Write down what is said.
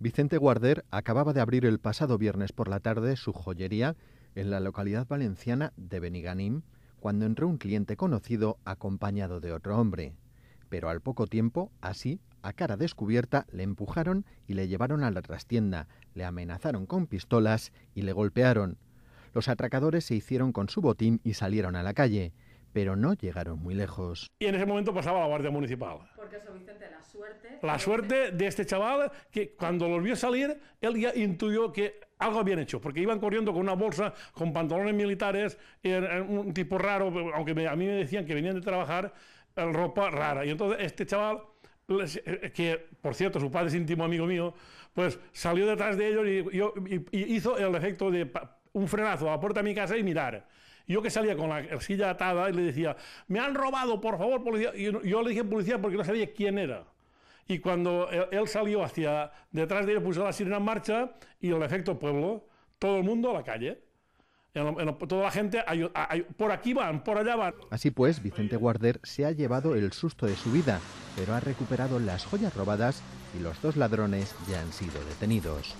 Vicente Guarder acababa de abrir el pasado viernes por la tarde su joyería en la localidad valenciana de Beniganim, cuando entró un cliente conocido acompañado de otro hombre. Pero al poco tiempo, así, a cara descubierta, le empujaron y le llevaron a la trastienda, le amenazaron con pistolas y le golpearon. Los atracadores se hicieron con su botín y salieron a la calle pero no llegaron muy lejos. Y en ese momento pasaba la Guardia Municipal. Porque eso, Vicente, la suerte... La suerte este- de este chaval, que cuando los vio salir, él ya intuyó que algo habían hecho, porque iban corriendo con una bolsa, con pantalones militares, un tipo raro, aunque a mí me decían que venían de trabajar, eh, ropa rara. Y entonces este chaval eh, que por cierto su padre es íntimo amigo mío, pues salió detrás de ellos y hizo el efecto de un frenazo a la puerta de mi casa y mirar. Yo que salía con la silla atada y le decía, me han robado, por favor, policía. yo le dije policía porque no sabía quién era. Y cuando él, salió hacia detrás de él, puso la sirena en marcha y el efecto pueblo, todo el mundo a la calle. toda la gente, por aquí van, por allá van. Así pues, Vicente Guarder se ha llevado el susto de su vida, pero ha recuperado las joyas robadas y los dos ladrones ya han sido detenidos.